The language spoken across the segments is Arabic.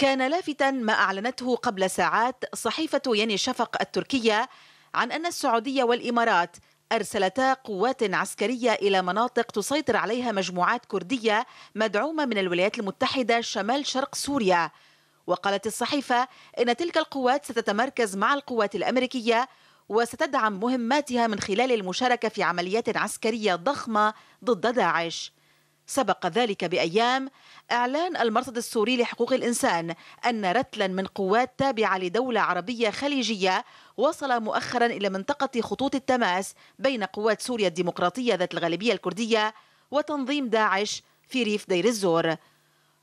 كان لافتا ما أعلنته قبل ساعات صحيفة يني شفق التركية عن أن السعودية والإمارات أرسلتا قوات عسكرية إلى مناطق تسيطر عليها مجموعات كردية مدعومة من الولايات المتحدة شمال شرق سوريا وقالت الصحيفة إن تلك القوات ستتمركز مع القوات الأمريكية وستدعم مهماتها من خلال المشاركة في عمليات عسكرية ضخمة ضد داعش سبق ذلك بأيام إعلان المرصد السوري لحقوق الإنسان أن رتلا من قوات تابعة لدولة عربية خليجية وصل مؤخرا إلى منطقة خطوط التماس بين قوات سوريا الديمقراطية ذات الغالبية الكردية وتنظيم داعش في ريف دير الزور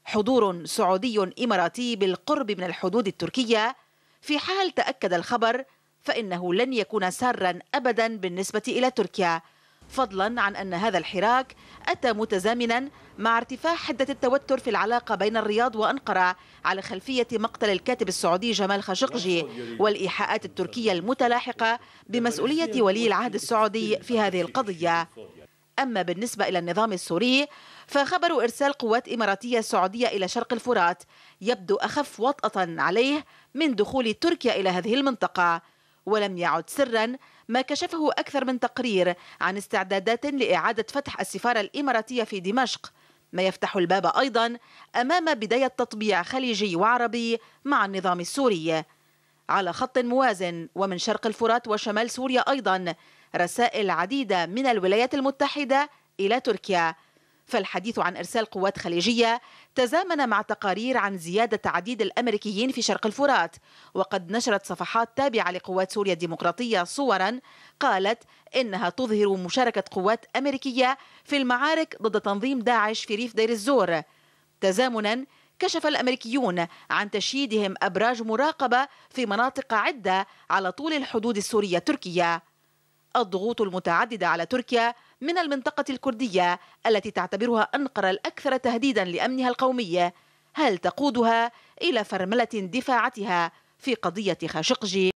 حضور سعودي إماراتي بالقرب من الحدود التركية في حال تأكد الخبر فإنه لن يكون سارا أبدا بالنسبة إلى تركيا فضلا عن أن هذا الحراك أتى متزامنا مع ارتفاع حدة التوتر في العلاقة بين الرياض وأنقرة على خلفية مقتل الكاتب السعودي جمال خاشقجي والإيحاءات التركية المتلاحقة بمسؤولية ولي العهد السعودي في هذه القضية أما بالنسبة إلى النظام السوري فخبر إرسال قوات إماراتية سعودية إلى شرق الفرات يبدو أخف وطأة عليه من دخول تركيا إلى هذه المنطقة ولم يعد سرا ما كشفه أكثر من تقرير عن استعدادات لإعادة فتح السفارة الإماراتية في دمشق ما يفتح الباب أيضا أمام بداية تطبيع خليجي وعربي مع النظام السوري على خط موازن ومن شرق الفرات وشمال سوريا أيضا رسائل عديدة من الولايات المتحدة إلى تركيا فالحديث عن إرسال قوات خليجية تزامن مع تقارير عن زيادة عديد الأمريكيين في شرق الفرات وقد نشرت صفحات تابعة لقوات سوريا الديمقراطية صورا قالت إنها تظهر مشاركة قوات أمريكية في المعارك ضد تنظيم داعش في ريف دير الزور تزامنا كشف الامريكيون عن تشييدهم ابراج مراقبه في مناطق عده على طول الحدود السوريه التركيه الضغوط المتعددة على تركيا من المنطقة الكردية التي تعتبرها أنقرة الأكثر تهديدا لأمنها القومي هل تقودها إلى فرملة دفاعتها في قضية خاشقجي؟